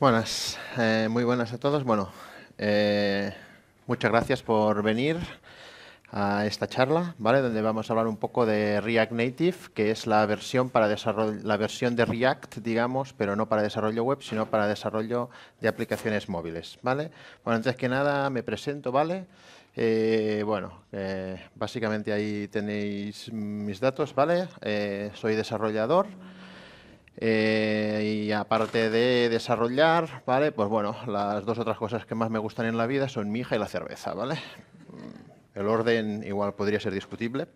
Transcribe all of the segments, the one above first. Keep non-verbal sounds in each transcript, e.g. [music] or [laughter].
Buenas, eh, muy buenas a todos. Bueno, eh, muchas gracias por venir a esta charla, ¿vale? Donde vamos a hablar un poco de React Native, que es la versión para desarrollo, la versión de React, digamos, pero no para desarrollo web, sino para desarrollo de aplicaciones móviles, ¿vale? Bueno, antes que nada me presento, ¿vale? Eh, bueno, básicamente ahí tenéis mis datos, ¿vale? soy desarrollador. Eh, y aparte de desarrollar, ¿vale? Pues bueno, las dos otras cosas que más me gustan en la vida son mi hija y la cerveza, ¿vale? Mm, el orden igual podría ser discutible,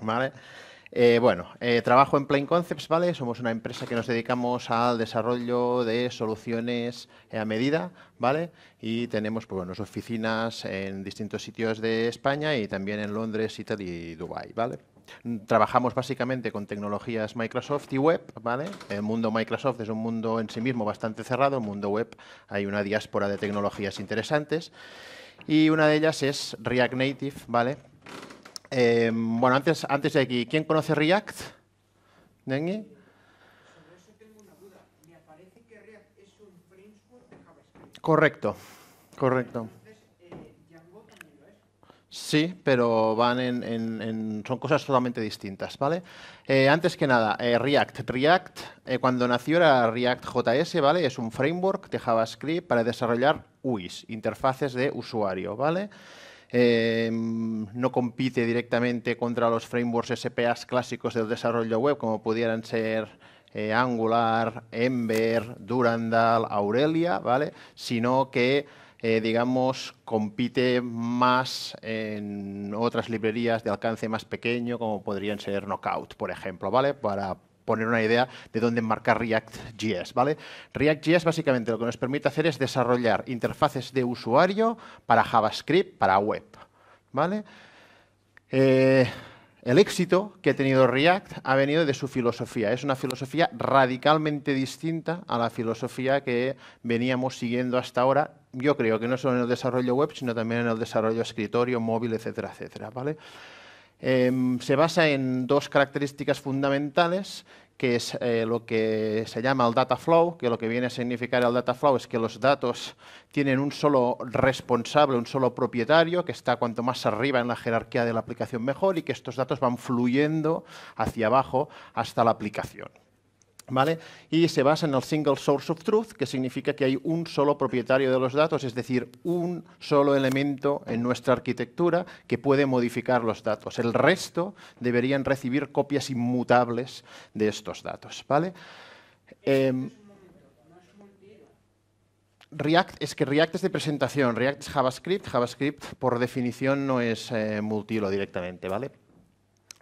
¿vale? Eh, bueno, eh, trabajo en Plain Concepts, ¿vale? Somos una empresa que nos dedicamos al desarrollo de soluciones a medida, ¿vale? Y tenemos, pues oficinas en distintos sitios de España y también en Londres, Italia y Dubái, ¿vale? Trabajamos básicamente con tecnologías Microsoft y web, ¿vale? El mundo Microsoft es un mundo en sí mismo bastante cerrado, el mundo web hay una diáspora de tecnologías interesantes y una de ellas es React Native, ¿vale? Eh, bueno, antes, antes de aquí, ¿quién conoce React? ¿Nengi? Correcto, correcto. Sí, pero van en, son cosas totalmente distintas, ¿vale? Eh, antes que nada, eh, React. React, eh, cuando nació era React JS, ¿vale? Es un framework de JavaScript para desarrollar UIs, interfaces de usuario, ¿vale? Em, no compite directamente contra los frameworks SPAs clásicos del desarrollo web, como pudieran ser Angular, Ember, Durandal, Aurelia, ¿vale? Sino que eh, digamos, compite más en otras librerías de alcance más pequeño, como podrían ser Knockout, por ejemplo, ¿vale? Para poner una idea de dónde enmarcar React.js, ¿vale? React.js básicamente lo que nos permite hacer es desarrollar interfaces de usuario para JavaScript, para web, ¿vale? Eh, el éxito que ha tenido React ha venido de su filosofía. Es una filosofía radicalmente distinta a la filosofía que veníamos siguiendo hasta ahora. Yo creo que no solo en el desarrollo web, sino también en el desarrollo escritorio, móvil, etcétera, etcétera. ¿vale? Em, se basa en dos características fundamentales que es eh, lo que se llama el data flow, que lo que viene a significar el data flow es que los datos tienen un solo responsable, un solo propietario, que está cuanto más arriba en la jerarquía de la aplicación mejor y que estos datos van fluyendo hacia abajo hasta la aplicación. Y se basa en el Single Source of Truth, que significa que hay un solo propietario de los datos, es decir, un solo elemento en nuestra arquitectura que puede modificar los datos. El resto deberían recibir copias inmutables de estos datos. ¿vale? Em, React, es que React es de presentación, React es JavaScript, JavaScript por definición no es eh, multilo directamente, ¿vale?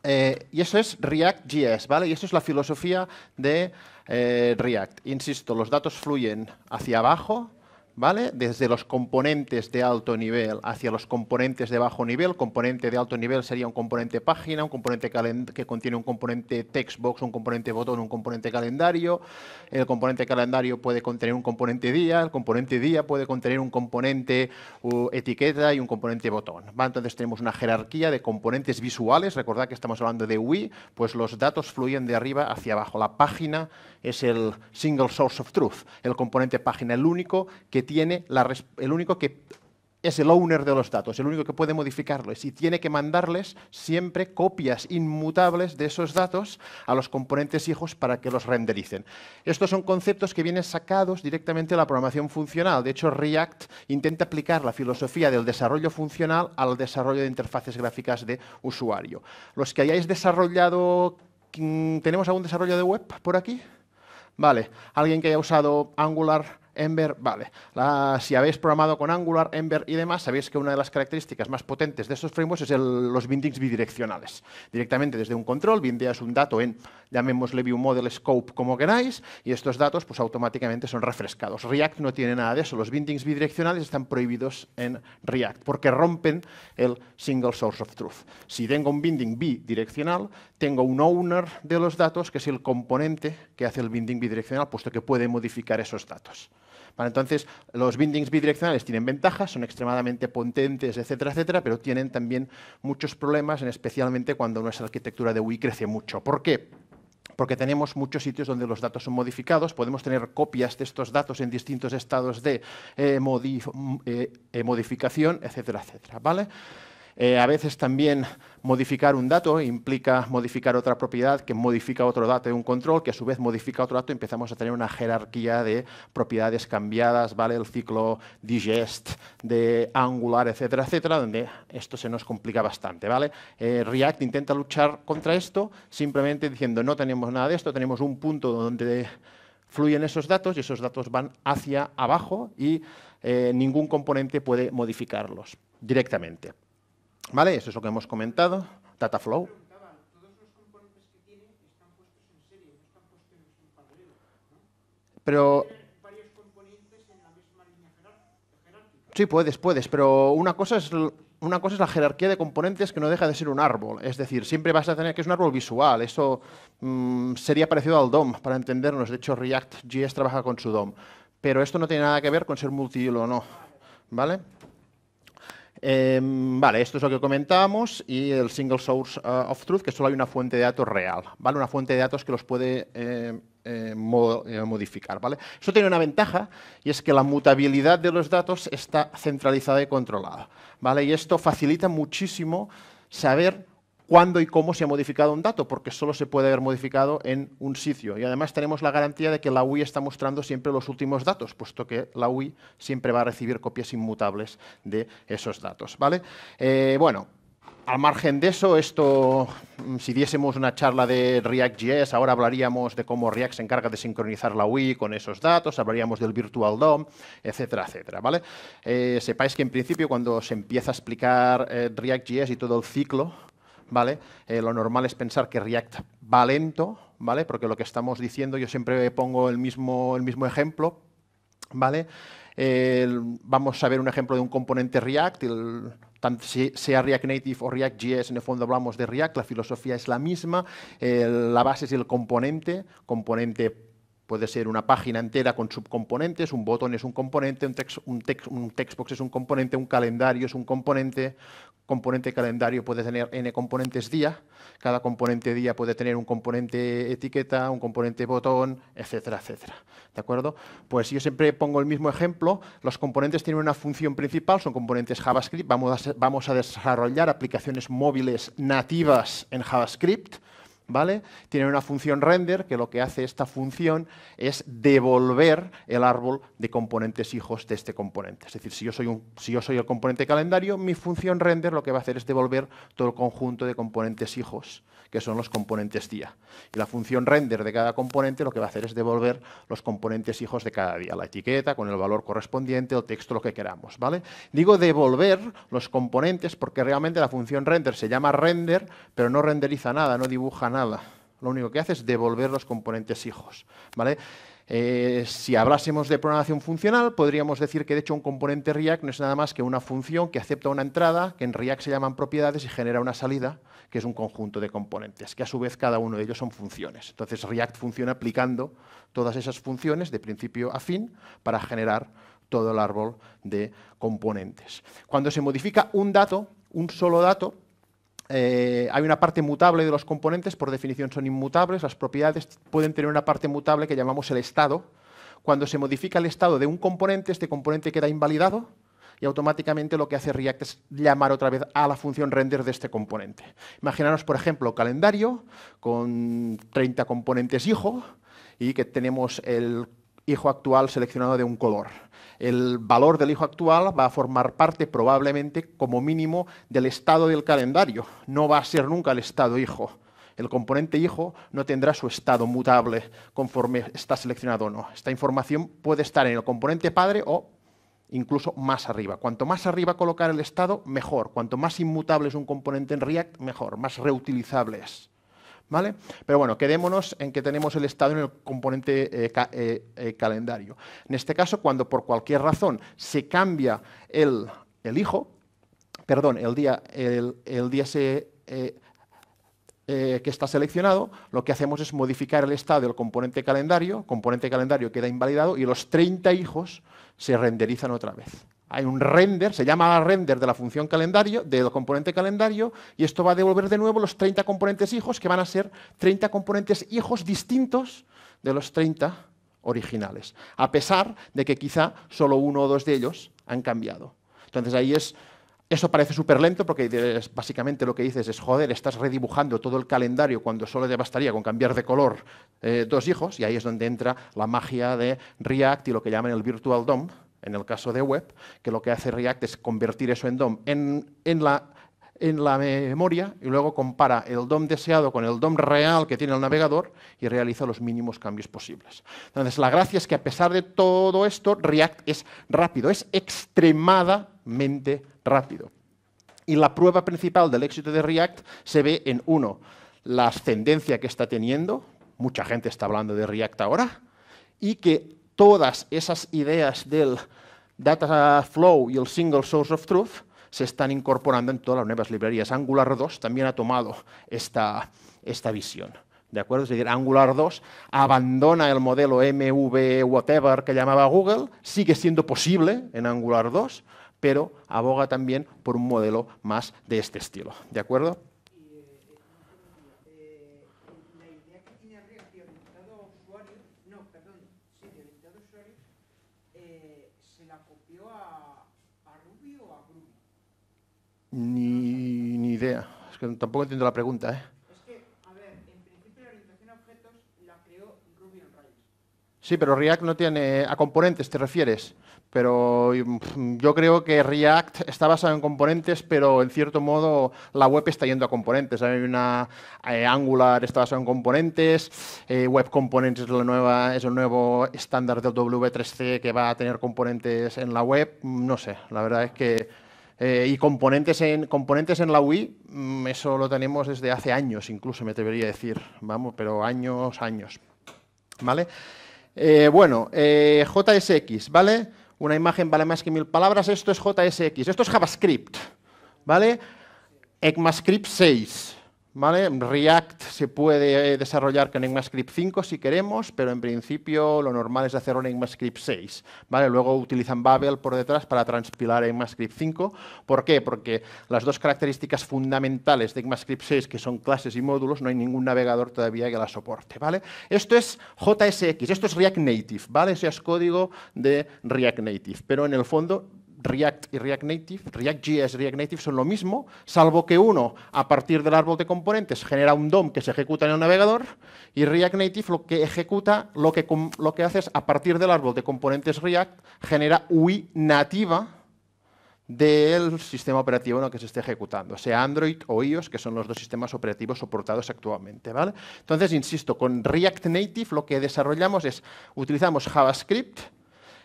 Eh, y eso es React.js, ¿vale? Y eso es la filosofía de eh, React. Insisto, los datos fluyen hacia abajo ¿vale? Desde los componentes de alto nivel hacia los componentes de bajo nivel. Componente de alto nivel sería un componente página, un componente que contiene un componente textbox, un componente botón, un componente calendario. El componente calendario puede contener un componente día, el componente día puede contener un componente etiqueta y un componente botón. Entonces tenemos una jerarquía de componentes visuales. Recordad que estamos hablando de UI, pues los datos fluyen de arriba hacia abajo. La página es el single source of truth, el componente página, el único que tiene la, el único que es el owner de los datos, el único que puede modificarlos y tiene que mandarles siempre copias inmutables de esos datos a los componentes hijos para que los rendericen. Estos son conceptos que vienen sacados directamente de la programación funcional. De hecho, React intenta aplicar la filosofía del desarrollo funcional al desarrollo de interfaces gráficas de usuario. Los que hayáis desarrollado... Mm, ¿Tenemos algún desarrollo de web por aquí? Vale. ¿Alguien que haya usado Angular Ember, vale. si habéis programado con Angular, Ember y demás, sabéis que una de las características más potentes de estos frameworks es los bindings bidireccionales. Directamente desde un control, bindeas un dato en, llamémosle view model scope como queráis, y estos datos pues automáticamente son refrescados. React no tiene nada de eso. Los bindings bidireccionales están prohibidos en React porque rompen el single source of truth. Si tengo un binding bidireccional, tengo un owner de los datos que es el componente que hace el binding bidireccional, puesto que puede modificar esos datos entonces, los bindings bidireccionales tienen ventajas, son extremadamente potentes, etcétera, etcétera, pero tienen también muchos problemas, especialmente cuando nuestra arquitectura de UI crece mucho. ¿Por qué? porque tenemos muchos sitios donde los datos son modificados, podemos tener copias de estos datos en distintos estados de eh, eh, eh, modificación, etcétera, etcétera. ¿vale? Eh, a veces también modificar un dato implica modificar otra propiedad que modifica otro dato de un control, que a su vez modifica otro dato y empezamos a tener una jerarquía de propiedades cambiadas, ¿vale? el ciclo digest de Angular, etcétera, etcétera, donde esto se nos complica bastante. Eh, React intenta luchar contra esto simplemente diciendo no tenemos nada de esto, tenemos un punto donde fluyen esos datos y esos datos van hacia abajo y eh, ningún componente puede modificarlos directamente. ¿Vale? Eso es lo que hemos comentado. Dataflow. Pero... Sí, puedes, puedes, pero una cosa es una cosa es la jerarquía de componentes que no deja de ser un árbol. Es decir, siempre vas a tener que es un árbol visual. Eso mm, sería parecido al DOM, para entendernos. De hecho, React.js trabaja con su DOM. Pero esto no tiene nada que ver con ser multihilo o no. ¿Vale? Em, vale, esto es lo que comentábamos y el single source eh, of truth, que solo hay una fuente de datos real, ¿vale? Una fuente de datos que los puede eh, eh, modificar, ¿vale? Eso tiene una ventaja y es que la mutabilidad de los datos está centralizada y controlada, ¿vale? Y esto facilita muchísimo saber cuándo y cómo se ha modificado un dato, porque solo se puede haber modificado en un sitio. Y además tenemos la garantía de que la UI está mostrando siempre los últimos datos, puesto que la UI siempre va a recibir copias inmutables de esos datos. ¿vale? Eh, bueno, al margen de eso, esto, mm, si diésemos una charla de React.js, ahora hablaríamos de cómo React se encarga de sincronizar la UI con esos datos, hablaríamos del Virtual DOM, etcétera, etcétera. ¿vale? Eh, sepáis que en principio cuando se empieza a explicar React eh, React.js y todo el ciclo ¿vale? Eh, lo normal es pensar que React va lento, ¿vale? Porque lo que estamos diciendo, yo siempre pongo el mismo, el mismo ejemplo, ¿vale? vamos a ver un ejemplo de un componente React, sea React Native o React.js, en el fondo hablamos de React, la filosofía es la misma, la base es el componente, componente puede ser una página entera con subcomponentes, un botón es un componente, un, un textbox es un componente, un calendario es un componente, componente calendario puede tener n componentes día, cada componente día puede tener un componente etiqueta, un componente botón, etcétera, etcétera. ¿De acuerdo? Pues yo siempre pongo el mismo ejemplo, los componentes tienen una función principal, son componentes JavaScript, vamos a, vamos a desarrollar aplicaciones móviles nativas en JavaScript, ¿vale? Tienen una función render que lo que hace esta función es devolver el árbol de componentes hijos de este componente. Es decir, si yo soy el componente calendario, mi función render lo que va a hacer es devolver todo el conjunto de componentes hijos que son los componentes día. Y la función render de cada componente lo que va a hacer es devolver los componentes hijos de cada día, la etiqueta con el valor correspondiente, el texto, lo que queramos. ¿vale? Digo devolver los componentes porque realmente la función render se llama render, pero no renderiza nada, no dibuja nada. Lo único que hace es devolver los componentes hijos. ¿vale? Eh, si hablásemos de programación funcional, podríamos decir que de hecho un componente React no es nada más que una función que acepta una entrada, que en React se llaman propiedades y genera una salida, que es un conjunto de componentes, que a su vez cada uno de ellos son funciones. Entonces React funciona aplicando todas esas funciones de principio a fin para generar todo el árbol de componentes. Cuando se modifica un dato, un solo dato, eh, hay una parte mutable de los componentes, por definición son inmutables, las propiedades pueden tener una parte mutable que llamamos el estado. Cuando se modifica el estado de un componente, este componente queda invalidado y automáticamente lo que hace React es llamar otra vez a la función render de este componente. Imaginaros, por ejemplo, calendario con 30 componentes hijo y que tenemos el hijo actual seleccionado de un color el valor del hijo actual va a formar parte probablemente como mínimo del estado del calendario. No va a ser nunca el estado hijo. El componente hijo no tendrá su estado mutable conforme está seleccionado o no. Esta información puede estar en el componente padre o incluso más arriba. Cuanto más arriba colocar el estado, mejor. Cuanto más inmutable es un componente en React, mejor. Más reutilizable es. Pero bueno, quedémonos en que tenemos el estado en el componente eh, eh, eh, calendario. En este caso, cuando por cualquier razón se cambia el, hijo, perdón, el día, el, día que está seleccionado, lo que hacemos es modificar el estado del componente calendario, componente calendario queda invalidado y los 30 hijos se renderizan otra vez. Hay un render, se llama render de la función calendario, del componente calendario, y esto va a devolver de nuevo los 30 componentes hijos, que van a ser 30 componentes hijos distintos de los 30 originales, a pesar de que quizá solo uno o dos de ellos han cambiado. Entonces ahí es eso parece súper lento porque básicamente lo que dices es, joder, estás redibujando todo el calendario cuando solo te bastaría con cambiar de color eh, dos hijos y ahí es donde entra la magia de React y lo que llaman el Virtual DOM, en el caso de web, que lo que hace React es convertir eso en DOM en, en la en la memoria y luego compara el DOM deseado con el DOM real que tiene el navegador y realiza los mínimos cambios posibles. Entonces, la gracia es que a pesar de todo esto, React es rápido, es extremadamente rápido. Y la prueba principal del éxito de React se ve en uno, la ascendencia que está teniendo, mucha gente está hablando de React ahora, y que todas esas ideas del data flow y el single source of truth se están incorporando en todas las nuevas librerías. Angular 2 también ha tomado esta, esta visión. ¿De acuerdo? Es decir, Angular 2 abandona el modelo MV whatever que llamaba Google, sigue siendo posible en Angular 2, pero aboga también por un modelo más de este estilo. ¿De acuerdo? Ni, ni idea. Es que tampoco entiendo la pregunta, ¿eh? Es que, a ver, en principio la orientación a objetos la creó Sí, pero React no tiene... A componentes te refieres. Pero yo creo que React está basado en componentes, pero en cierto modo la web está yendo a componentes. Hay una eh, Angular está basado en componentes, eh, Web Components es el nuevo estándar del W3C que va a tener componentes en la web. No sé, la verdad es que eh, y componentes en, componentes en la UI, mm, eso lo tenemos desde hace años, incluso me atrevería a decir, vamos, pero años, años. ¿Vale? Eh, bueno, eh, JSX, ¿vale? Una imagen vale más que mil palabras, esto es JSX, esto es JavaScript, ¿vale? ECMAScript 6, ¿Vale? React se puede eh, desarrollar con ECMAScript 5 si queremos, pero en principio lo normal es hacerlo en ECMAScript 6. ¿vale? Luego utilizan Babel por detrás para transpilar ECMAScript 5. ¿Por qué? Porque las dos características fundamentales de ECMAScript 6, que son clases y módulos, no hay ningún navegador todavía que las soporte. ¿vale? Esto es JSX, esto es React Native, ¿vale? es código de React Native, pero en el fondo React y React Native, React.js y React Native son lo mismo, salvo que uno, a partir del árbol de componentes, genera un DOM que se ejecuta en el navegador y React Native lo que ejecuta, lo que, lo que hace es, a partir del árbol de componentes React, genera UI nativa del sistema operativo en el que se esté ejecutando, sea Android o iOS, que son los dos sistemas operativos soportados actualmente. ¿vale? Entonces, insisto, con React Native lo que desarrollamos es, utilizamos JavaScript,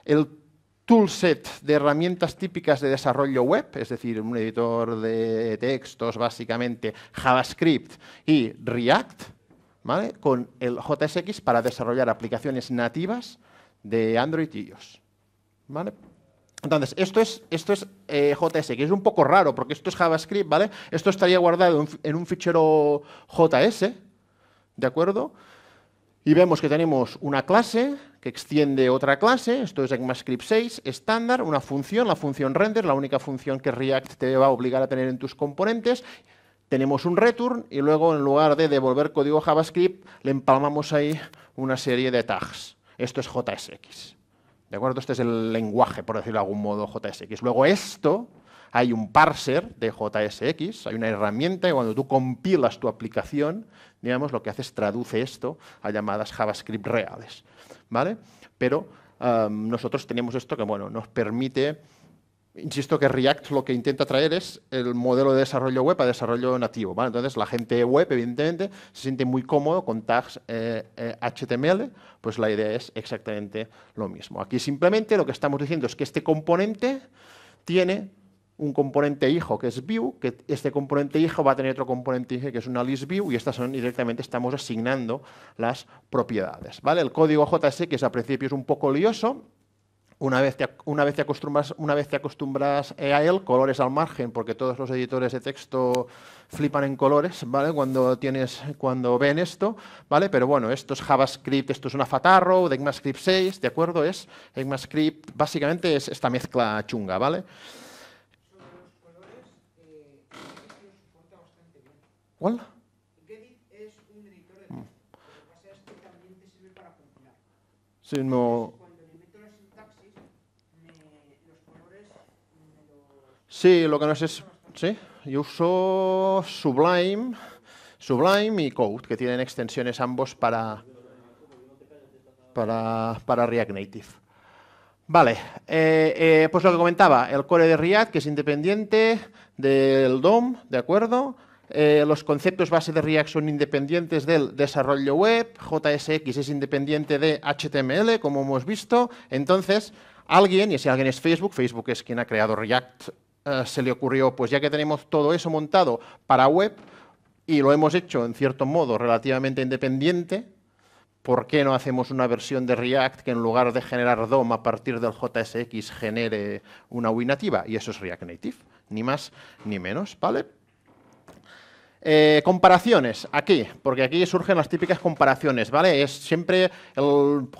el toolset de herramientas típicas de desarrollo web, es decir, un editor de textos, básicamente JavaScript y React, ¿vale? con el JSX para desarrollar aplicaciones nativas de Android y iOS. ¿vale? Entonces, esto es, esto es eh, JS, que es un poco raro, porque esto es JavaScript, ¿vale? Esto estaría guardado en un fichero JS, ¿de acuerdo? Y vemos que tenemos una clase, que extiende otra clase, esto es ECMAScript 6, estándar, una función, la función render, la única función que React te va a obligar a tener en tus componentes. Tenemos un return y luego en lugar de devolver código JavaScript, le empalmamos ahí una serie de tags. Esto es JSX. ¿De acuerdo? Este es el lenguaje, por decirlo de algún modo, JSX. Luego esto, hay un parser de JSX, hay una herramienta y cuando tú compilas tu aplicación digamos, lo que hace es traduce esto a llamadas JavaScript reales. ¿vale? Pero nosotros tenemos esto que bueno, nos permite... Insisto que React lo que intenta traer es el modelo de desarrollo web a desarrollo nativo. ¿vale? Entonces, la gente web, evidentemente, se siente muy cómodo con tags HTML, eh, eh, pues la idea es exactamente lo mismo. Aquí simplemente lo que estamos diciendo es que este componente tiene un componente hijo que es view, que este componente hijo va a tener otro componente hijo que es una list view y estas son directamente estamos asignando las propiedades. ¿vale? El código JS, que es al principio es un poco lioso, una vez, te, una vez te acostumbras, una vez te acostumbras eh, a él, colores al margen, porque todos los editores de texto flipan en colores, ¿vale? Cuando tienes, cuando ven esto, ¿vale? Pero bueno, esto es JavaScript, esto es una Fatarro, de ECMAScript 6, ¿de acuerdo? Es ECMAScript, básicamente es esta mezcla chunga, ¿vale? vale ¿Cuál? Sí, Cuando Sí, lo que no sé es... Sí, yo uso Sublime, Sublime y Code, que tienen extensiones ambos para, para, React Native. Vale, eh, eh, pues lo que comentaba, el core de React, que es independiente del DOM, ¿de acuerdo? Eh, los conceptos base de React son independientes del desarrollo web, JSX es independiente de HTML, como hemos visto. Entonces, alguien, y si alguien es Facebook, Facebook es quien ha creado React, eh, se le ocurrió, pues ya que tenemos todo eso montado para web y lo hemos hecho en cierto modo relativamente independiente, ¿por qué no hacemos una versión de React que en lugar de generar DOM a partir del JSX genere una UI nativa? Y eso es React Native, ni más ni menos, ¿vale? Eh, comparaciones, aquí, porque aquí surgen las típicas comparaciones, ¿vale? Es siempre el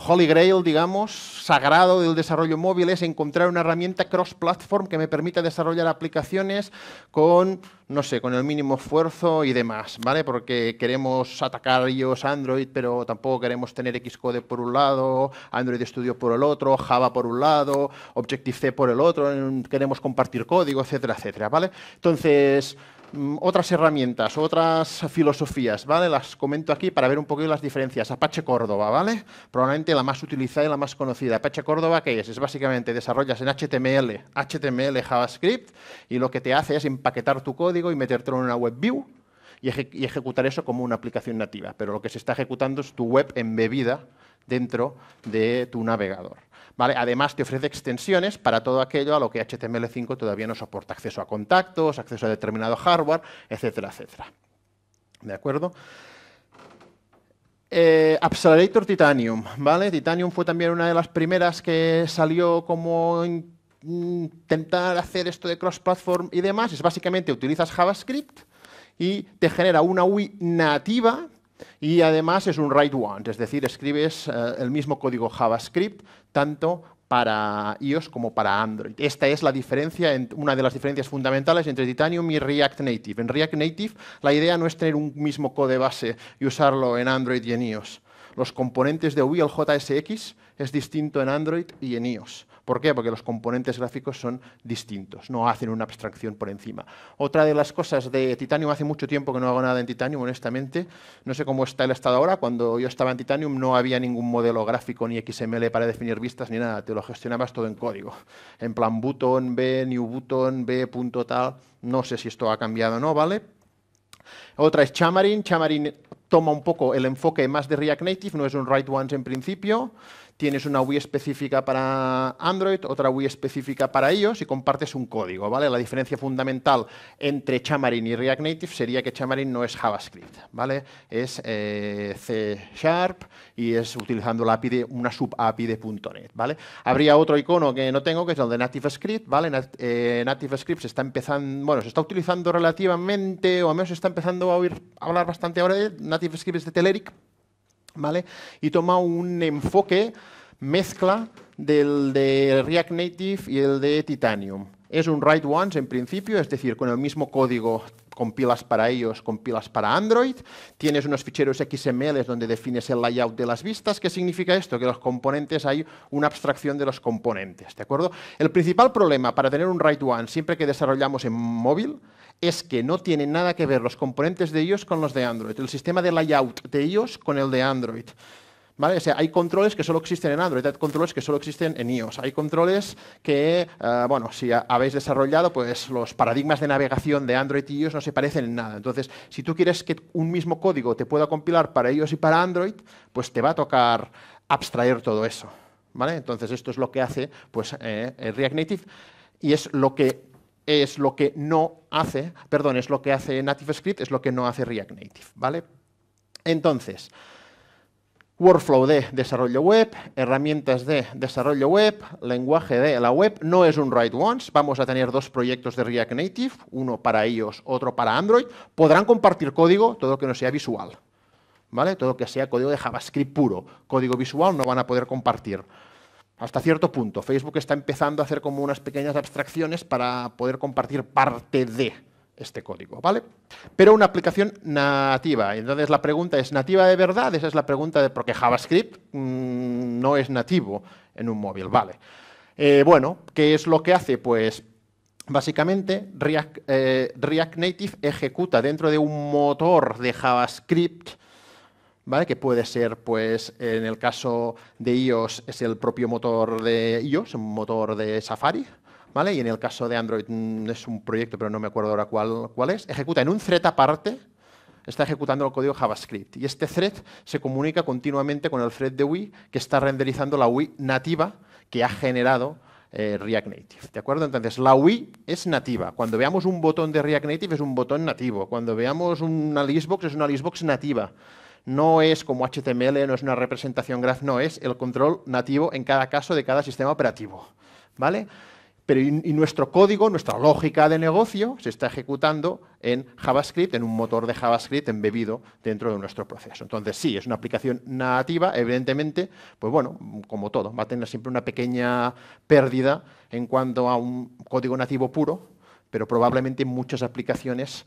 holy grail, digamos, sagrado del desarrollo móvil, es encontrar una herramienta cross-platform que me permita desarrollar aplicaciones con no sé, con el mínimo esfuerzo y demás, ¿vale? Porque queremos atacar iOS Android, pero tampoco queremos tener Xcode por un lado, Android Studio por el otro, Java por un lado, Objective-C por el otro, queremos compartir código, etcétera, etcétera, ¿vale? Entonces, mm, otras herramientas, otras filosofías, ¿vale? Las comento aquí para ver un poquito las diferencias. Apache Córdoba, ¿vale? Probablemente la más utilizada y la más conocida. Apache Córdoba, ¿qué es? Es básicamente desarrollas en HTML, HTML, JavaScript, y lo que te hace es empaquetar tu código y metértelo en una web view y, ejecutar eso como una aplicación nativa. Pero lo que se está ejecutando es tu web embebida dentro de tu navegador. ¿Vale? Además, te ofrece extensiones para todo aquello a lo que HTML5 todavía no soporta. Acceso a contactos, acceso a determinado hardware, etcétera, etcétera. ¿De acuerdo? Eh, Accelerator Titanium, ¿vale? Titanium fue también una de las primeras que salió como intentar hacer esto de cross-platform y demás, es básicamente utilizas JavaScript y te genera una UI nativa y además es un write one es decir, escribes eh, el mismo código JavaScript tanto para iOS como para Android. Esta es la diferencia, una de las diferencias fundamentales entre Titanium y React Native. En React Native la idea no es tener un mismo code base y usarlo en Android y en iOS. Los componentes de UI, el JSX, es distinto en Android y en iOS. ¿Por qué? Porque los componentes gráficos son distintos, no hacen una abstracción por encima. Otra de las cosas de Titanium, hace mucho tiempo que no hago nada en Titanium, honestamente, no sé cómo está el estado ahora, cuando yo estaba en Titanium no había ningún modelo gráfico ni XML para definir vistas ni nada, te lo gestionabas todo en código, en plan button, b, new button, b, punto tal, no sé si esto ha cambiado o no, ¿vale? Otra es Chamarin. Chamarin toma un poco el enfoque más de React Native, no es un right once en principio, tienes una UI específica para Android, otra UI específica para ellos y compartes un código, ¿vale? La diferencia fundamental entre Xamarin y React Native sería que Xamarin no es JavaScript, ¿vale? Es eh, C Sharp y es utilizando la API una sub API de .NET, ¿vale? Habría otro icono que no tengo, que es el de Native Script, ¿vale? Eh, Native Script se está empezando, bueno, se está utilizando relativamente, o al menos se está empezando a oír hablar bastante ahora de Native Script de Telerik, y toma un enfoque mezcla del de React Native y el de Titanium. Es un write once en principio, es decir, con el mismo código compilas para ellos, compilas para Android. Tienes unos ficheros XML donde defines el layout de las vistas. ¿Qué significa esto? Que los componentes, hay una abstracción de los componentes, ¿de acuerdo? El principal problema para tener un write once siempre que desarrollamos en móvil es que no tienen nada que ver los componentes de ellos con los de Android, el sistema de layout de ellos con el de Android hay controles que solo existen en Android, hay controles que solo existen en iOS, hay controles que, eh, bueno, si habéis desarrollado, pues los paradigmas de navegación de Android y iOS no se parecen en nada. Entonces, si tú quieres que un mismo código te pueda compilar para iOS y para Android, pues te va a tocar abstraer todo eso. ¿Vale? Entonces, esto es lo que hace pues, eh, eh, React Native y es lo que es lo que no hace, perdón, es lo que hace Native Script, es lo que no hace React Native, ¿vale? Entonces, Workflow de desarrollo web, herramientas de desarrollo web, lenguaje de la web. No es un write once. Vamos a tener dos proyectos de React Native, uno para iOS, otro para Android. Podrán compartir código, todo lo que no sea visual. ¿Vale? Todo que sea código de JavaScript puro. Código visual no van a poder compartir. Hasta cierto punto. Facebook está empezando a hacer como unas pequeñas abstracciones para poder compartir parte de este código, ¿vale? Pero una aplicación nativa. Entonces la pregunta es, ¿nativa de verdad? Esa es la pregunta de por qué JavaScript mm, no es nativo en un móvil, ¿vale? Eh, bueno, ¿qué es lo que hace? Pues básicamente React, eh, React, Native ejecuta dentro de un motor de JavaScript ¿Vale? que puede ser, pues, en el caso de iOS, es el propio motor de iOS, un motor de Safari, y en el caso de Android mm, es un proyecto, pero no me acuerdo ahora cuál, cuál es, ejecuta en un thread aparte, está ejecutando el código JavaScript. Y este thread se comunica continuamente con el thread de UI que está renderizando la UI nativa que ha generado eh, React Native. ¿De acuerdo? Entonces, la UI es nativa. Cuando veamos un botón de React Native es un botón nativo. Cuando veamos una listbox es una listbox nativa. No es como HTML, no es una representación graph, no, es el control nativo en cada caso de cada sistema operativo. ¿Vale? Pero y, nuestro código, nuestra lógica de negocio se está ejecutando en JavaScript, en un motor de JavaScript embebido dentro de nuestro proceso. Entonces, sí, es una aplicación nativa, evidentemente, pues bueno, como todo, va a tener siempre una pequeña pérdida en cuanto a un código nativo puro, pero probablemente en muchas aplicaciones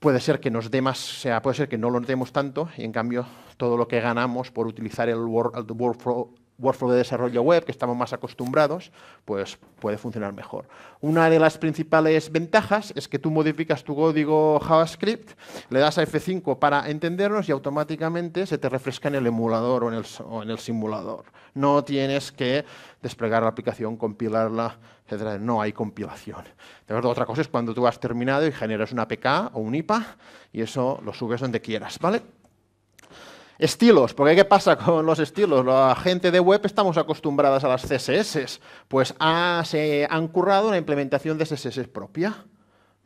puede ser que nos dé más, sea, puede ser que no lo demos tanto y en cambio todo lo que ganamos por utilizar el, el workflow, workflow de desarrollo web que estamos más acostumbrados, pues puede funcionar mejor. Una de las principales ventajas es que tú modificas tu código JavaScript, le das a F5 para entendernos y automáticamente se te refresca en el emulador o en el, simulador. No tienes que desplegar la aplicación, compilarla, etcétera. No hay compilación. De verdad, otra cosa es cuando tú has terminado y generas una APK o un IPA y eso lo subes donde quieras, ¿vale? Estilos, porque ¿qué pasa con los estilos? La gente de web estamos acostumbradas a las CSS, pues ah, se han currado una implementación de CSS propia.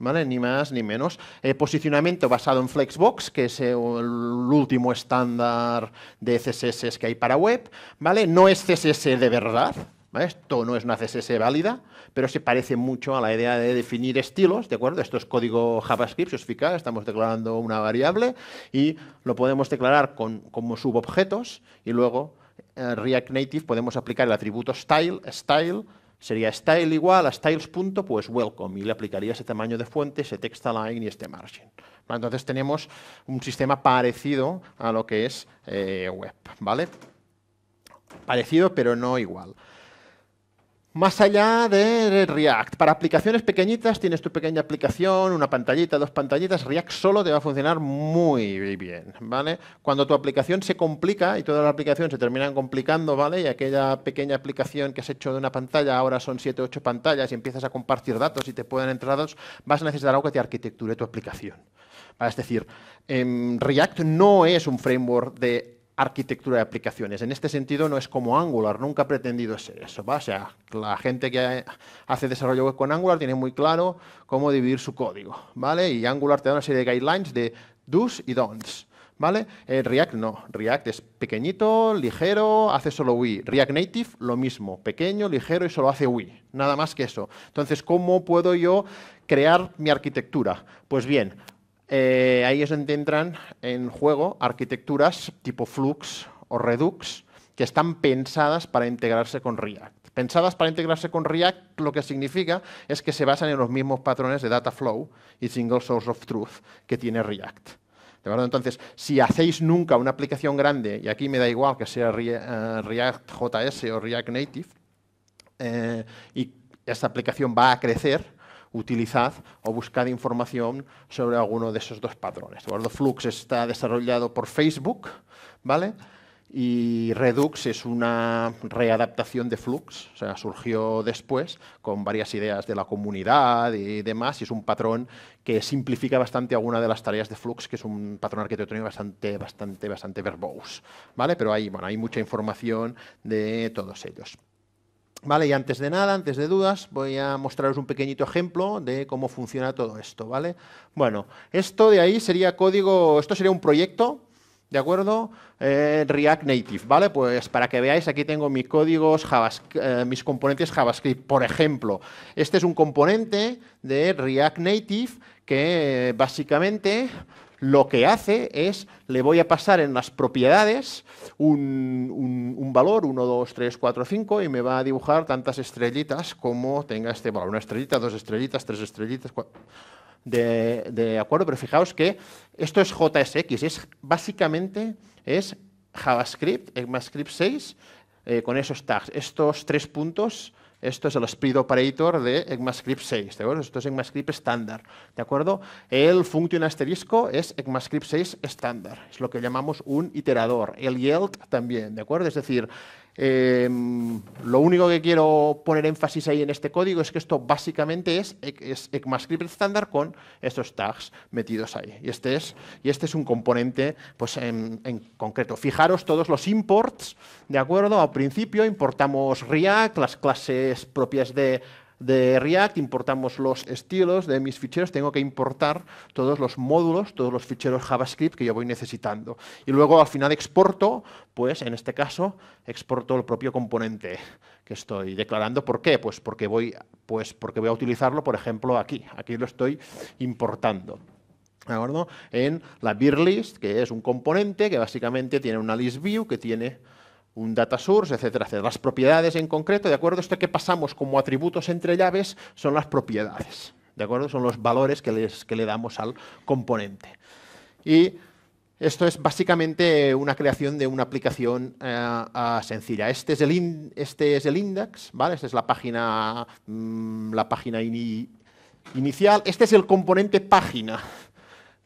¿Vale? Ni más ni menos. Eh, posicionamiento basado en Flexbox, que es eh, el último estándar de CSS que hay para web, ¿vale? No es CSS de verdad, Esto no es una CSS válida, pero se parece mucho a la idea de definir estilos, ¿de acuerdo? Esto es código JavaScript, si os fijáis, estamos declarando una variable y lo podemos declarar como subobjetos y luego en eh, React Native podemos aplicar el atributo style, style, sería style igual a styles pues welcome, y le aplicaría ese tamaño de fuente, ese text align y este margin. Entonces tenemos un sistema parecido a lo que es eh, web, ¿vale? Parecido pero no igual. Más allá de React, para aplicaciones pequeñitas tienes tu pequeña aplicación, una pantallita, dos pantallitas, React solo te va a funcionar muy bien, ¿vale? Cuando tu aplicación se complica y todas las aplicaciones se terminan complicando, ¿vale? Y aquella pequeña aplicación que has hecho de una pantalla, ahora son siete, ocho pantallas y empiezas a compartir datos y te pueden entrar datos, vas a necesitar algo que te arquitecture tu aplicación. Es decir, em, React no es un framework de arquitectura de aplicaciones. En este sentido, no es como Angular, nunca ha pretendido ser eso. O sea, la gente que hace desarrollo web con Angular tiene muy claro cómo dividir su código. ¿vale? Y Angular te da una serie de guidelines de do's y don'ts. ¿vale? Eh, React no. React es pequeñito, ligero, hace solo UI. React Native, lo mismo. Pequeño, ligero y solo hace UI. Nada más que eso. Entonces, ¿cómo puedo yo crear mi arquitectura? Pues bien, eh, ahí es donde entran en juego arquitecturas tipo Flux o Redux que están pensadas para integrarse con React. Pensadas para integrarse con React lo que significa es que se basan en los mismos patrones de data flow y Single Source of Truth que tiene React. Entonces, si hacéis nunca una aplicación grande, y aquí me da igual que sea eh, React JS o React Native, eh, y esta aplicación va a crecer, utilizad o buscad información sobre alguno de esos dos patrones. El Flux está desarrollado por Facebook, ¿vale? Y Redux es una readaptación de Flux, o sea, surgió después con varias ideas de la comunidad y demás, y es un patrón que simplifica bastante alguna de las tareas de Flux, que es un patrón arquitectónico bastante, bastante, bastante verbose, ¿vale? Pero ahí, bueno, hay mucha información de todos ellos. Vale, y antes de nada, antes de dudas, voy a mostraros un pequeñito ejemplo de cómo funciona todo esto, ¿vale? Bueno, esto de ahí sería código, esto sería un proyecto, ¿de acuerdo? Eh, React Native, ¿vale? Pues para que veáis, aquí tengo mis códigos, eh, mis componentes JavaScript, por ejemplo. Este es un componente de React Native que eh, básicamente lo que hace es, le voy a pasar en las propiedades un, valor, 1, 2, 3, 4, 5, y me va a dibujar tantas estrellitas como tenga este valor. Una estrellita, dos estrellitas, tres estrellitas, De, acuerdo, pero fijaos que esto es JSX, es básicamente es JavaScript, ECMAScript 6, eh, con esos tags. Estos tres puntos esto es el Speed operator de ECMAScript 6, ¿de acuerdo? Esto es ECMAScript estándar, ¿de acuerdo? El function asterisco es ECMAScript 6 estándar, es lo que llamamos un iterador. El yield también, ¿de acuerdo? Es decir, Em, lo único que quiero poner énfasis ahí en este código es que esto básicamente es, es ECMAScript estándar con estos tags metidos ahí. Y este es, y este es un componente pues, en, en, concreto. Fijaros todos los imports, ¿de acuerdo? Al principio importamos React, las clases propias de de React, importamos los estilos de mis ficheros, tengo que importar todos los módulos, todos los ficheros JavaScript que yo voy necesitando. Y luego al final exporto, pues en este caso exporto el propio componente que estoy declarando. ¿Por qué? Pues porque voy, pues porque voy a utilizarlo, por ejemplo, aquí. Aquí lo estoy importando. ¿De acuerdo? En la beer list, que es un componente que básicamente tiene una list view que tiene un data source, etcétera, etcétera. Las propiedades en concreto, ¿de acuerdo? Esto que pasamos como atributos entre llaves son las propiedades, ¿de acuerdo? Son los valores que, que le damos al componente. Y esto es básicamente una creación de una aplicación eh, sencilla. Este es, el este es el index, ¿vale? Esta es la página, mm, la página inicial. Este es el componente página,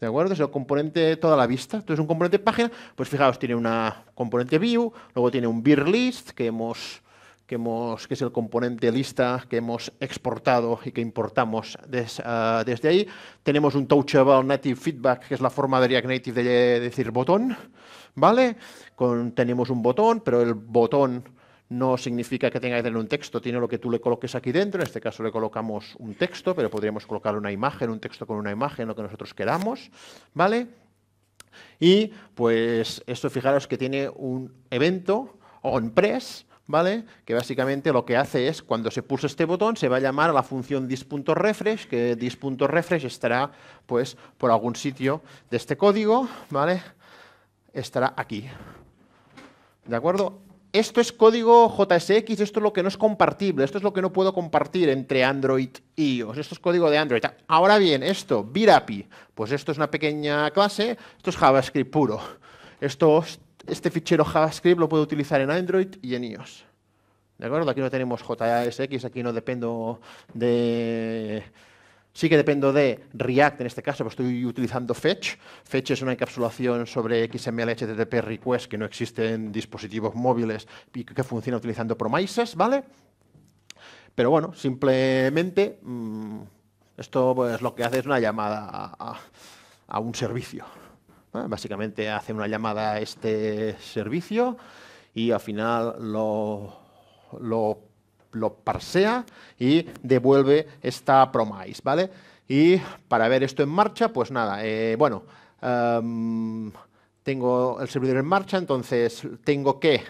¿De acuerdo? es el componente toda la vista. Entonces, un componente página, pues fijaos, tiene una componente view, luego tiene un beer list que hemos, que hemos que es el componente lista que hemos exportado y que importamos ah, desde ahí. Tenemos un touchable native feedback, que es la forma de React Native de decir botón, ¿vale? tenemos un botón, pero el botón no significa que tenga que tener un texto, tiene lo que tú le coloques aquí dentro, en este caso le colocamos un texto, pero podríamos colocar una imagen, un texto con una imagen, lo que nosotros queramos, ¿vale? Y pues esto fijaros que tiene un evento on-press, ¿vale? Que básicamente lo que hace es, cuando se pulsa este botón, se va a llamar a la función dis.refresh, que dis.refresh estará, pues, por algún sitio de este código, ¿vale? Estará aquí. ¿De acuerdo? esto es código JSX, esto es lo que no es compartible, esto es lo que no puedo compartir entre Android y iOS, esto es código de Android. Ahora bien, esto, VirAPI, pues esto es una pequeña clase, esto es JavaScript puro. Esto, este fichero JavaScript lo puedo utilizar en Android y en iOS. ¿De acuerdo? Aquí no tenemos JSX, aquí no dependo de Sí que dependo de React, en este caso pues estoy utilizando Fetch. Fetch es una encapsulación sobre XML HTTP request que no existe en dispositivos móviles y que funciona utilizando promises, ¿vale? Pero bueno, simplemente mm, esto pues lo que hace es una llamada a, un servicio. Básicamente hace una llamada a este servicio y al final lo, lo lo parsea y devuelve esta promise, ¿vale? Y para ver esto en marcha, pues nada, eh, bueno, em, tengo el servidor en marcha, entonces tengo que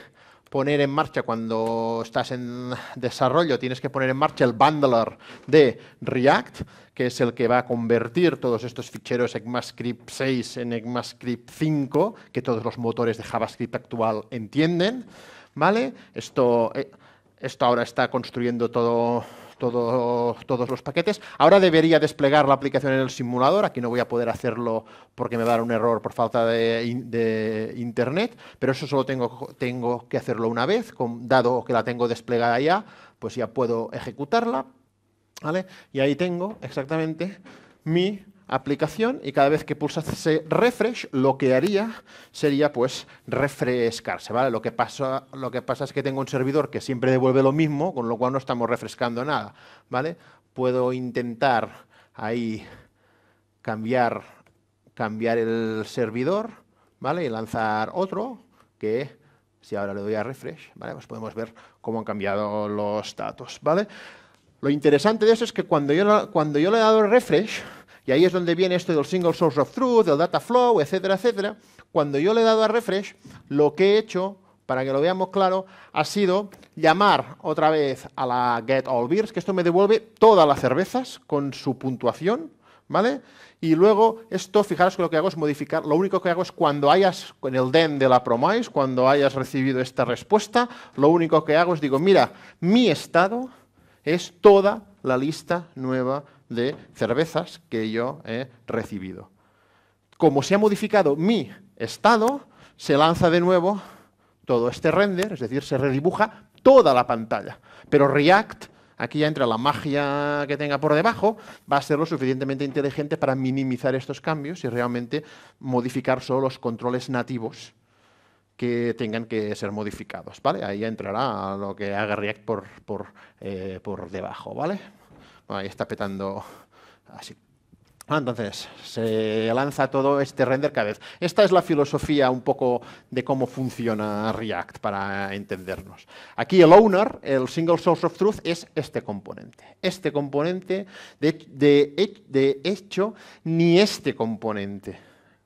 poner en marcha cuando estás en desarrollo, tienes que poner en marcha el bundler de React, que es el que va a convertir todos estos ficheros ECMAScript 6 en ECMAScript 5, que todos los motores de JavaScript actual entienden. ¿Vale? Esto, eh, esto ahora está construyendo todos los paquetes. Ahora debería desplegar la aplicación en el simulador. Aquí no voy a poder hacerlo porque me va a dar un error por falta de, internet, pero eso solo tengo, que hacerlo una vez. dado que la tengo desplegada ya, pues ya puedo ejecutarla. ¿vale? Y ahí tengo exactamente mi aplicación y cada vez que pulsase refresh, lo que haría sería pues refrescarse, ¿vale? Lo que, pasa, lo que pasa es que tengo un servidor que siempre devuelve lo mismo, con lo cual no estamos refrescando nada, ¿vale? Puedo intentar ahí cambiar, cambiar el servidor, ¿vale? Y lanzar otro que si ahora le doy a refresh, ¿vale? Pues podemos ver cómo han cambiado los datos, ¿vale? Lo interesante de eso es que cuando yo, cuando yo le he dado refresh, y ahí es donde viene esto del single source of truth, del data flow, etcétera, etcétera. Cuando yo le he dado a refresh, lo que he hecho, para que lo veamos claro, ha sido llamar otra vez a la get all beers, que esto me devuelve todas las cervezas con su puntuación, ¿vale? Y luego esto, fijaros que lo que hago es modificar, lo único que hago es cuando hayas, en el den de la promise, cuando hayas recibido esta respuesta, lo único que hago es digo, mira, mi estado es toda la lista nueva de cervezas que yo he recibido. Como se ha modificado mi estado, se lanza de nuevo todo este render, es decir, se redibuja toda la pantalla. Pero React, aquí ya entra la magia que tenga por debajo, va a ser lo suficientemente inteligente para minimizar estos cambios y realmente modificar solo los controles nativos que tengan que ser modificados, ¿vale? Ahí entrará lo que haga React por, por, eh, por debajo, ¿vale? ahí está petando así. Ah, entonces, se lanza todo este render cada vez. Esta es la filosofía un poco de cómo funciona React para entendernos. Aquí el owner, el single source of truth, es este componente. Este componente, de, hecho, ni este componente,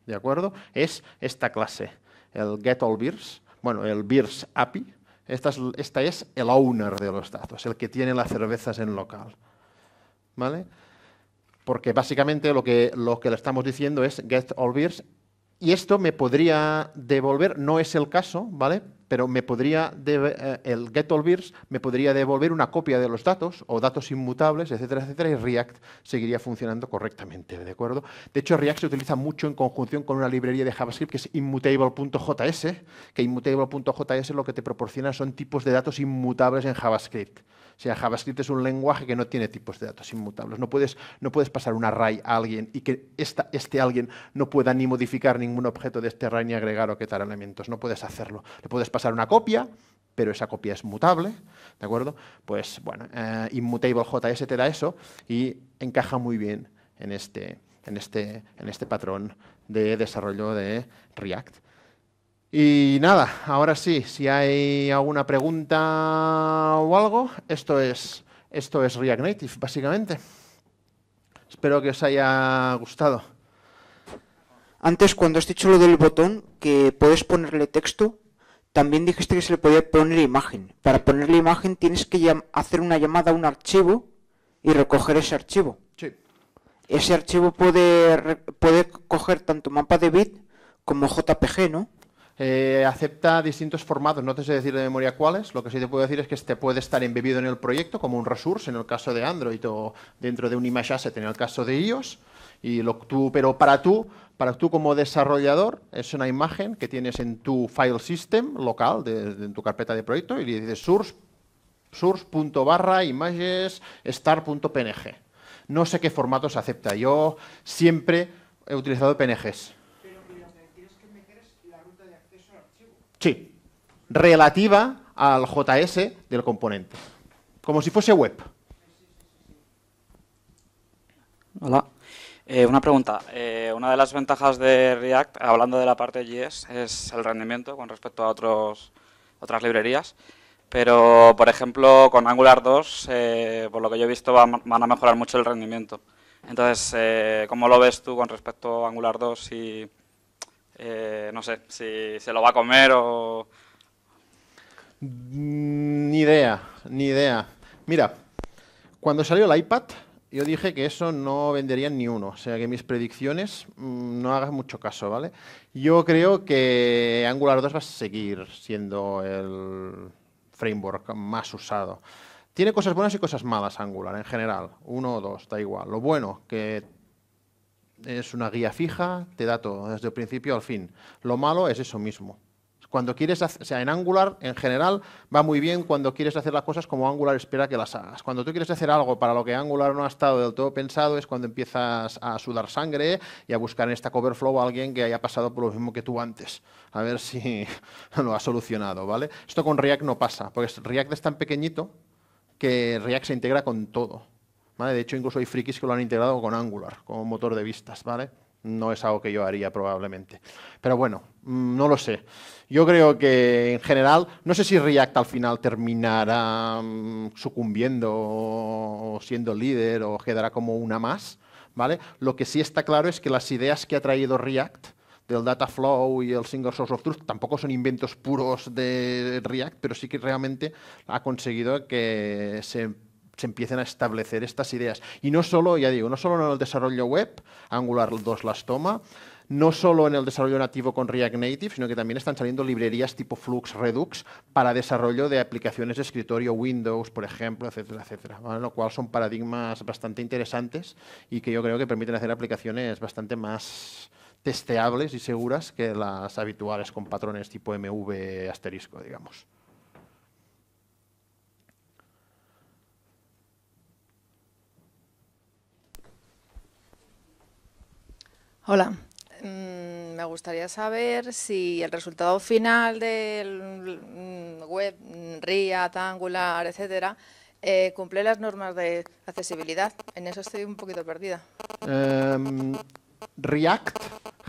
¿de acuerdo? Es esta clase, el get getAllBeers, bueno, el beers API. Esta esta es el owner de los datos, el que tiene las cervezas en local. ¿vale? Porque básicamente lo que, lo que le estamos diciendo es get all beers y esto me podría devolver, no es el caso, ¿vale? Pero me podría eh, el get all beers me podría devolver una copia de los datos o datos inmutables, etcétera, etcétera, y React seguiría funcionando correctamente, ¿de acuerdo? De hecho, React se utiliza mucho en conjunción con una librería de JavaScript que es immutable.js, que immutable.js lo que te proporciona son tipos de datos inmutables en JavaScript. O sea, JavaScript es un lenguaje que no tiene tipos de datos inmutables. No puedes, no puedes pasar un array a alguien y que este alguien no pueda ni modificar ningún objeto de este array ni agregar o quitar elementos. No puedes hacerlo. Le puedes pasar una copia, pero esa copia es mutable, ¿de acuerdo? Pues bueno, eh, te da eso y encaja muy bien en este, en este, en este patrón de desarrollo de React. Y nada, ahora sí, si hay alguna pregunta o algo, esto es, esto es React Native, básicamente. Espero que os haya gustado. Antes, cuando has dicho lo del botón, que puedes ponerle texto, también dijiste que se le podía poner imagen. Para ponerle imagen tienes que hacer una llamada a un archivo y recoger ese archivo. Sí. Ese archivo puede, puede coger tanto mapa de bit como JPG, ¿no? Eh, acepta distintos formatos, no te sé decir de memoria cuáles, lo que sí te puedo decir es que este puede estar embebido en el proyecto como un resource en el caso de Android o dentro de un image asset en el caso de iOS, y lo, tú, pero para tú, para tú como desarrollador es una imagen que tienes en tu file system local, de, en tu carpeta de proyecto, y le dices source, source barra images star.png. No sé qué formatos acepta, yo siempre he utilizado PNGs Sí, relativa al JS del componente, como si fuese web. Hola. Eh, una pregunta. Eh, una de las ventajas de React, hablando de la parte JS, es el rendimiento con respecto a otros, otras librerías. Pero, por ejemplo, con Angular 2, eh, por lo que yo he visto, van, a mejorar mucho el rendimiento. Entonces, ¿cómo lo ves tú con respecto a Angular 2 y eh, no sé, si se lo va a comer o... Mm, ni idea, ni idea. Mira, cuando salió el iPad, yo dije que eso no vendería ni uno, o sea que mis predicciones mm, no hagas mucho caso, ¿vale? Yo creo que Angular 2 va a seguir siendo el framework más usado. Tiene cosas buenas y cosas malas Angular en general, uno o dos, da igual. Lo bueno, que es una guía fija, te da todo, desde el principio al fin. Lo malo es eso mismo. Cuando quieres, sea, en Angular en general va muy bien cuando quieres hacer las cosas como Angular espera que las hagas. Cuando tú quieres hacer algo para lo que Angular no ha estado del todo pensado es cuando empiezas a sudar sangre y a buscar en esta Coverflow a alguien que haya pasado por lo mismo que tú antes, a ver si [laughs] lo ha solucionado, ¿vale? Esto con React no pasa, porque React es tan pequeñito que React se integra con todo. De hecho, incluso hay frikis que lo han integrado con Angular, como motor de vistas, ¿vale? No es algo que yo haría probablemente. Pero bueno, mm, no lo sé. Yo creo que en general, no sé si React al final terminará mm, sucumbiendo o siendo líder o quedará como una más, ¿vale? Lo que sí está claro es que las ideas que ha traído React del data flow y el single source of truth tampoco son inventos puros de React, pero sí que realmente ha conseguido que se se empiecen a establecer estas ideas. Y no solo, ya digo, no solo en el desarrollo web, Angular 2 las toma, no solo en el desarrollo nativo con React Native, sino que también están saliendo librerías tipo Flux Redux para desarrollo de aplicaciones de escritorio Windows, por ejemplo, etcétera, etcétera. Lo cual son paradigmas bastante interesantes y que yo creo que permiten hacer aplicaciones bastante más testeables y seguras que las habituales con patrones tipo MV asterisco, digamos. Hola. Mm, me gustaría saber si el resultado final del mm, web, mm, React, Angular, etcétera, eh, cumple las normas de accesibilidad. En eso estoy un poquito perdida. Em, React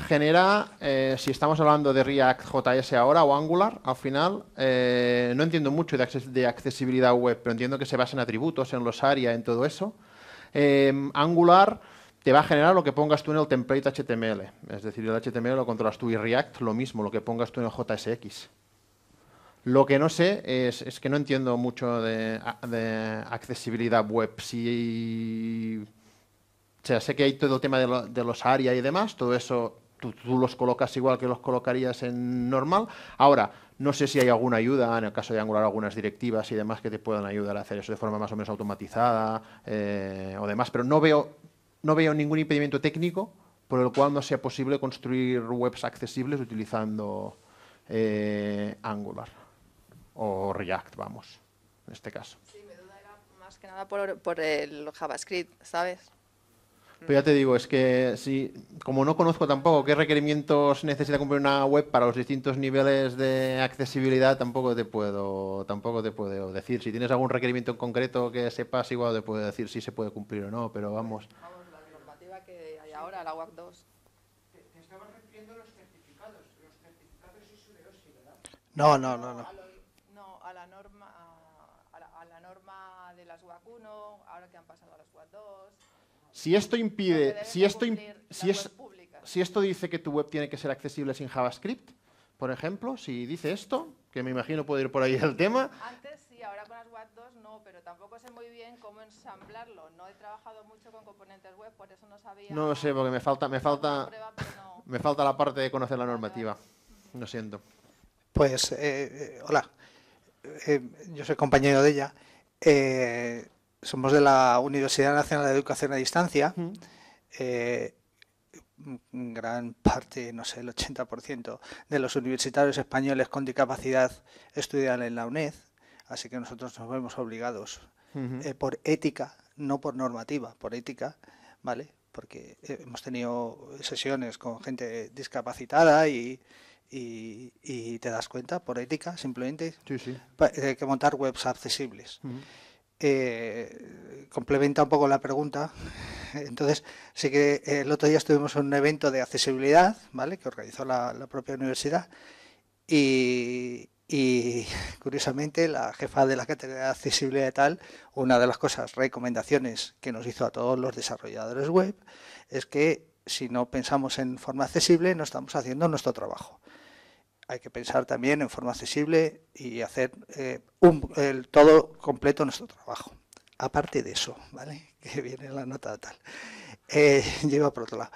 genera, eh, si estamos hablando de React JS ahora o Angular, al final eh, no entiendo mucho de, de, accesibilidad web, pero entiendo que se basa en atributos, en los área, en todo eso. Em, Angular te va a generar lo que pongas tú en el template HTML. Es decir, el HTML lo controlas tú y React lo mismo, lo que pongas tú en el JSX. Lo que no sé es, que no entiendo mucho de, accesibilidad web. o sea, sé que hay todo el tema de, los ARIA y demás, todo eso tú, los colocas igual que los colocarías en normal. Ahora, no sé si hay alguna ayuda, en el caso de Angular, algunas directivas y demás que te puedan ayudar a hacer eso de forma más o menos automatizada eh, o demás, pero no veo no veo ningún impedimento técnico por el cual no sea posible construir webs accesibles utilizando eh, Angular o React, vamos, en este caso. Sí, me duda más que nada por, el JavaScript, ¿sabes? Pero ya te digo, es que si, como no conozco tampoco qué requerimientos necesita cumplir una web para los distintos niveles de accesibilidad, tampoco te puedo, tampoco te puedo decir. Si tienes algún requerimiento en concreto que sepas, igual te puedo decir si se puede cumplir o no, pero vamos a la UAC 2. Te, te refiriendo a los certificados. Los certificados ISO ¿verdad? No, no, no. No, a, no, a la norma... A la, norma de las UAC 1, ahora que han pasado a las UAC 2. Si esto impide, si esto, si, es, si esto dice que tu web tiene que ser accesible sin JavaScript, por ejemplo, si dice esto, que me imagino puede ir por ahí el tema. Antes ahora con las 2 no, pero tampoco sé muy bien cómo ensamblarlo. No he trabajado mucho con componentes web, por eso no sabía. No lo sé, porque me falta, me falta, me falta la parte de conocer la normativa. Lo siento. Pues, eh, eh, hola. Eh, yo soy compañero de ella. somos de la Universidad Nacional de Educación a Distancia. gran parte, no sé, el 80% de los universitarios españoles con discapacidad estudian en la UNED Así que nosotros nos vemos obligados eh, por ética, no por normativa, por ética, ¿vale? Porque eh, hemos tenido sesiones con gente discapacitada y, te das cuenta, por ética, simplemente, hay eh, que montar webs accesibles. complementa un poco la pregunta. [laughs] Entonces, sí que el otro día estuvimos en un evento de accesibilidad, ¿vale? Que organizó la, la propia universidad. Y, y [laughs] curiosamente, la jefa de la categoría de accesibilidad tal, una de las cosas, recomendaciones que nos hizo a todos los desarrolladores web, es que si no pensamos en forma accesible, no estamos haciendo nuestro trabajo. Hay que pensar también en forma accesible y hacer eh, todo completo nuestro trabajo. Aparte de eso, ¿vale? [laughs] Que viene la nota tal. Eh, [laughs] lleva por otro lado.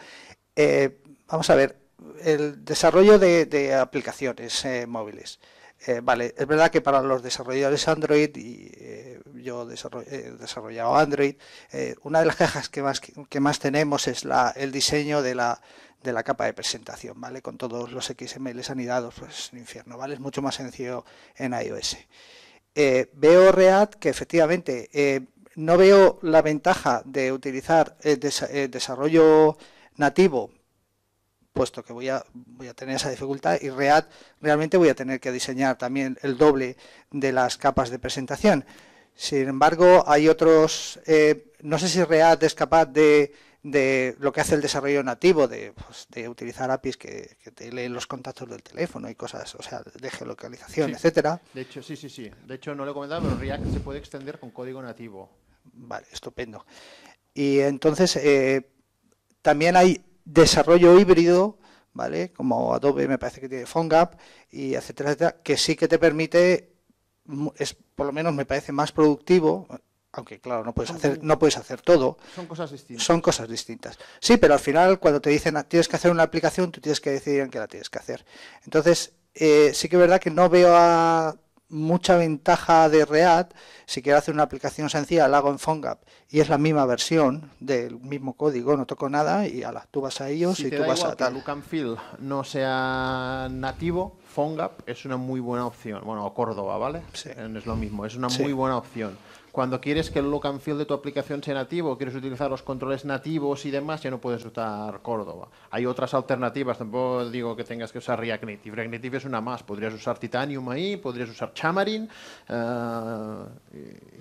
Eh, vamos a ver, el desarrollo de aplicaciones móviles. Eh, es verdad que para los desarrolladores Android, y eh, yo he eh, desarrollado Android, una de las quejas que más, que más tenemos es el diseño de la, capa de presentación, ¿vale? Con todos los XMLs anidados, pues es un infierno, ¿vale? Es mucho más sencillo en iOS. veo React que efectivamente no veo la ventaja de utilizar el desarrollo nativo puesto que voy a, voy a tener esa dificultad y React realmente voy a tener que diseñar también el doble de las capas de presentación. Sin embargo, hay otros, eh, no sé si React es capaz de, lo que hace el desarrollo nativo, de, pues, utilizar APIs que, leen los contactos del teléfono y cosas, o sea, de geolocalización, etcétera. De hecho, sí, sí, sí. De hecho, no lo he comentado, pero React se puede extender con código nativo. Vale, estupendo. Y entonces, eh, también hay desarrollo híbrido, ¿vale? Como Adobe me parece que tiene PhoneGap, y etcétera, etcétera, que sí que te permite, es por lo menos me parece más productivo, aunque claro, no puedes hacer, no puedes hacer todo. Son cosas distintas. Son cosas distintas. Sí, pero al final cuando te dicen ah, tienes que hacer una aplicación, tú tienes que decidir en qué la tienes que hacer. Entonces, eh, sí que es verdad que no veo a mucha ventaja de React, si quiero hacer una aplicación sencilla, la hago en PhoneGap y es la misma versión del mismo código, no toco nada y ala, tú vas a ellos y tú vas a tal. Que look and no sea nativo, PhoneGap es una muy buena opción. Bueno, Córdoba, ¿vale? Es lo mismo, es una muy buena opción cuando quieres que el local and de tu aplicación sea nativo, quieres utilizar los controles nativos y demás, ya no puedes usar Córdoba. Hay otras alternativas, tampoco digo que tengas que usar React Native. React Native es una más, podrías usar Titanium ahí, podrías usar Xamarin eh,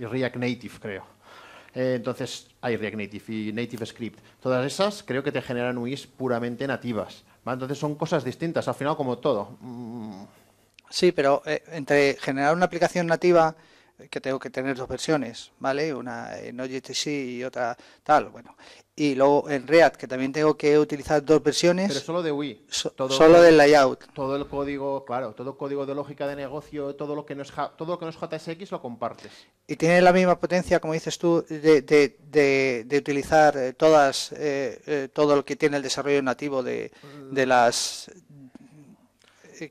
y React Native, creo eh, entonces, hay React Native y Native Script. Todas esas creo que te generan UIs puramente nativas. Entonces, son cosas distintas, al final, como todo. Mm. Sí, pero eh, entre generar una aplicación nativa que tengo que tener dos versiones, ¿vale? Una en OJTC y otra tal, bueno. Y luego en React, que también tengo que utilizar dos versiones. Pero solo de UI. todo solo del layout. Todo el código, claro, todo el código de lógica de negocio, todo lo que no es, todo lo que no es JSX lo compartes. Y tiene la misma potencia, como dices tú, de, de, de, utilizar eh, todas eh, eh, todo lo que tiene el desarrollo nativo de, de las...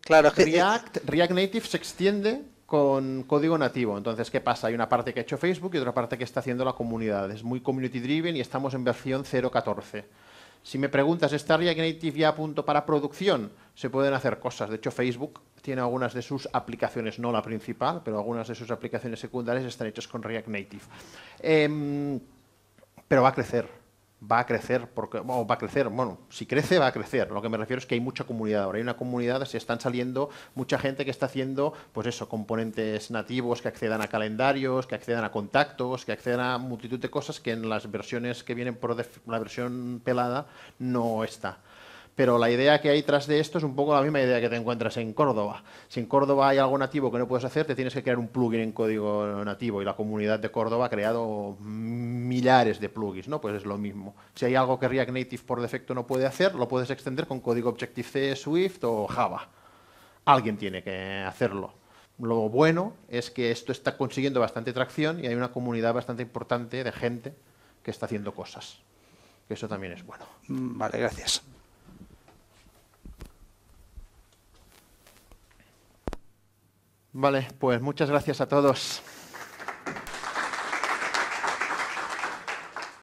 Claro, React, React Native se extiende con código nativo. Entonces, ¿qué pasa? Hay una parte que ha hecho Facebook y otra parte que está haciendo la comunidad. Es muy community driven y estamos en versión 0.14. Si me preguntas, ¿está React Native ya a punto para producción? Se pueden hacer cosas. De hecho, Facebook tiene algunas de sus aplicaciones, no la principal, pero algunas de sus aplicaciones secundarias están hechas con React Native. Em, pero va a crecer va a crecer, porque, bueno, va a crecer, bueno, si crece va a crecer. Lo que me refiero es que hay mucha comunidad ahora, hay una comunidad, se están saliendo mucha gente que está haciendo, pues eso, componentes nativos que accedan a calendarios, que accedan a contactos, que accedan a multitud de cosas que en las versiones que vienen por la versión pelada no está pero la idea que hay tras de esto es un poco la misma idea que te encuentras en Córdoba. Si en Córdoba hay algo nativo que no puedes hacer, te tienes que crear un plugin en código nativo y la comunidad de Córdoba ha creado millares de plugins, ¿no? Pues es lo mismo. Si hay algo que React Native por defecto no puede hacer, lo puedes extender con código Objective-C, Swift o Java. Alguien tiene que hacerlo. Lo bueno es que esto está consiguiendo bastante tracción y hay una comunidad bastante importante de gente que está haciendo cosas. Eso también es bueno. Mm, vale, gracias. Vale, pues muchas gracias a todos.